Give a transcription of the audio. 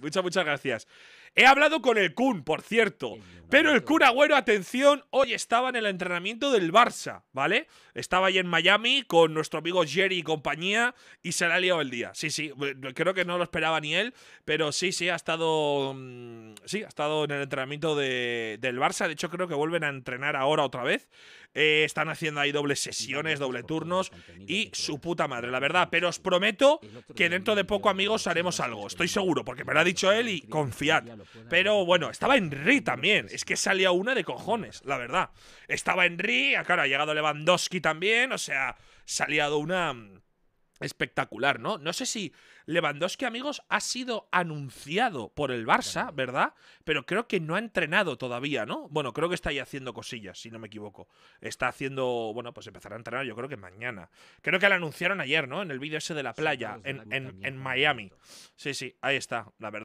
Muchas, muchas gracias. He hablado con el Kun, por cierto. Pero el Kun Agüero, atención, hoy estaba en el entrenamiento del Barça, ¿vale? Estaba ahí en Miami con nuestro amigo Jerry y compañía y se le ha liado el día. Sí, sí, eh, creo que no lo esperaba ni él, pero sí, sí, ha estado. Mm, sí, ha estado en el entrenamiento del Barça. De hecho, creo que vuelven a entrenar ahora otra vez. Eh, están haciendo ahí dobles sesiones, doble turnos y su puta madre, la verdad. Pero os prometo que dentro de poco, amigos, haremos algo. Estoy seguro, porque ha dicho él y confiar, Pero bueno, estaba en Ri también. Es que salía una de cojones, la verdad. Estaba en Henry, ah, claro, ha llegado Lewandowski también. O sea, salía una mm, espectacular, ¿no? No sé si Lewandowski, amigos, ha sido anunciado por el Barça, ¿verdad? Pero creo que no ha entrenado todavía, ¿no? Bueno, creo que está ahí haciendo cosillas, si no me equivoco. Está haciendo, bueno, pues empezará a entrenar yo creo que mañana. Creo que lo anunciaron ayer, ¿no? En el vídeo ese de la playa, en, en Miami. Sí, sí, ahí está, la verdad.